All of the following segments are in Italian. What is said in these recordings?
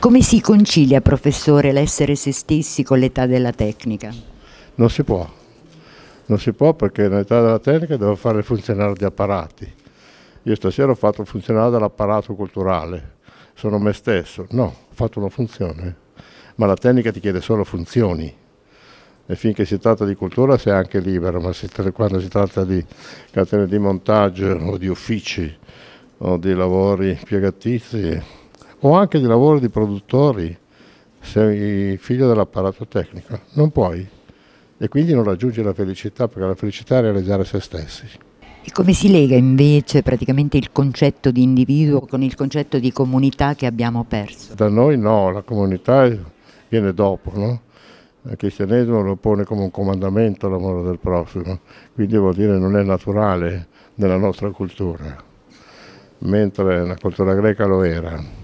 Come si concilia, professore, l'essere se stessi con l'età della tecnica? Non si può, non si può perché nell'età della tecnica devo fare il funzionario di apparati. Io stasera ho fatto il funzionario dell'apparato culturale, sono me stesso, no, ho fatto una funzione, ma la tecnica ti chiede solo funzioni e finché si tratta di cultura sei anche libero, ma quando si tratta di catene di montaggio o di uffici o di lavori piegatizi o anche di lavoro di produttori, sei figlio dell'apparato tecnico, non puoi e quindi non raggiungi la felicità perché la felicità è realizzare se stessi. E come si lega invece praticamente il concetto di individuo con il concetto di comunità che abbiamo perso? Da noi no, la comunità viene dopo, no? Il cristianesimo lo pone come un comandamento l'amore del prossimo, quindi vuol dire non è naturale nella nostra cultura, mentre la cultura greca lo era.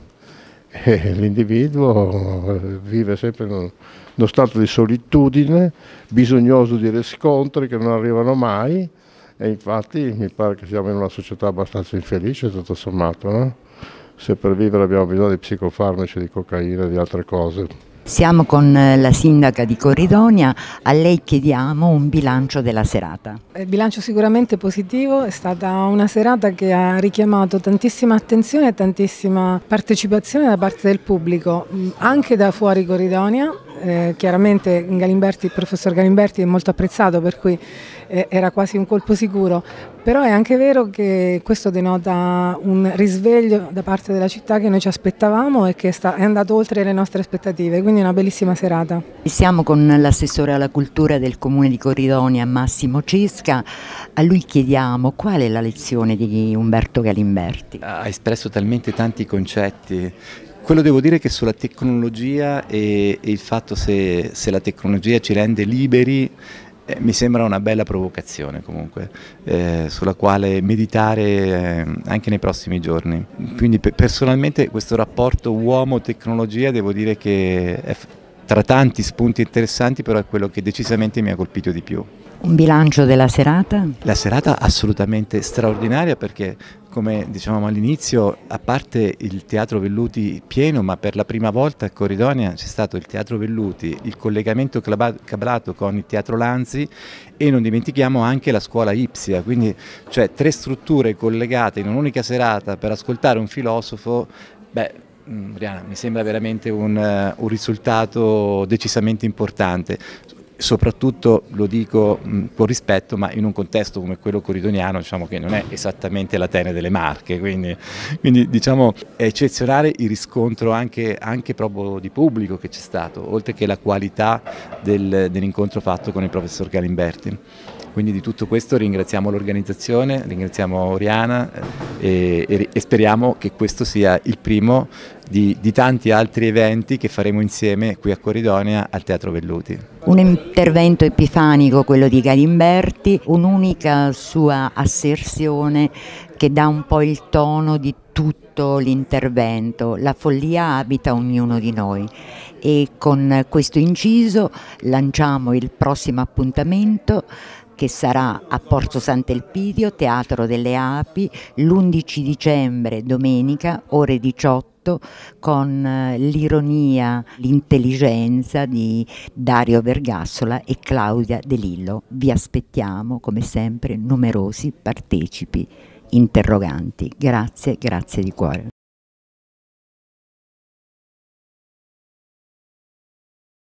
Eh, l'individuo eh, vive sempre in uno stato di solitudine, bisognoso di riscontri che non arrivano mai e infatti mi pare che siamo in una società abbastanza infelice tutto sommato. No? Se per vivere abbiamo bisogno di psicofarmaci, di cocaina e di altre cose. Siamo con eh, la sindaca di Corridonia, a lei chiediamo un bilancio della serata. Il eh, bilancio sicuramente positivo, è stata una serata che ha richiamato tantissima attenzione e tantissima partecipazione da parte del pubblico, anche da fuori Corridonia eh, chiaramente Galimberti, il professor Galimberti è molto apprezzato per cui eh, era quasi un colpo sicuro, però è anche vero che questo denota un risveglio da parte della città che noi ci aspettavamo e che è andato oltre le nostre aspettative, quindi una bellissima serata. Siamo con l'assessore alla cultura del comune di Corridonia, Massimo Cisca, a lui chiediamo qual è la lezione di Umberto Galimberti. Ha espresso talmente tanti concetti quello devo dire che sulla tecnologia e, e il fatto se, se la tecnologia ci rende liberi eh, mi sembra una bella provocazione comunque, eh, sulla quale meditare eh, anche nei prossimi giorni. Quindi pe personalmente questo rapporto uomo-tecnologia devo dire che è tra tanti spunti interessanti però è quello che decisamente mi ha colpito di più. Un bilancio della serata? La serata assolutamente straordinaria perché come dicevamo all'inizio, a parte il Teatro Velluti pieno, ma per la prima volta a Corridonia c'è stato il Teatro Velluti, il collegamento cablato con il Teatro Lanzi e non dimentichiamo anche la scuola Ipsia, quindi cioè, tre strutture collegate in un'unica serata per ascoltare un filosofo, beh, Briana, mm, mi sembra veramente un, eh, un risultato decisamente importante soprattutto lo dico mm, con rispetto, ma in un contesto come quello coridoniano, diciamo che non è esattamente la tene delle Marche, quindi, quindi diciamo, è eccezionale il riscontro anche, anche, proprio di pubblico che c'è stato, oltre che la qualità del, dell'incontro fatto con il professor Galimberti. Quindi di tutto questo ringraziamo l'organizzazione, ringraziamo Oriana e, e, e speriamo che questo sia il primo di, di, tanti altri eventi che faremo insieme qui a Coridonia al Teatro Velluti. Un intervento epifanico, quello di Galimberti, un'unica sua asserzione che dà un po' il tono di tutto l'intervento. La follia abita ognuno di noi e con questo inciso lanciamo il prossimo appuntamento che sarà a Porto Sant'Elpidio, Teatro delle Api, l'11 dicembre, domenica, ore 18 con eh, l'ironia, l'intelligenza di Dario Vergassola e Claudia De Lillo. Vi aspettiamo come sempre numerosi partecipi interroganti. Grazie, grazie di cuore.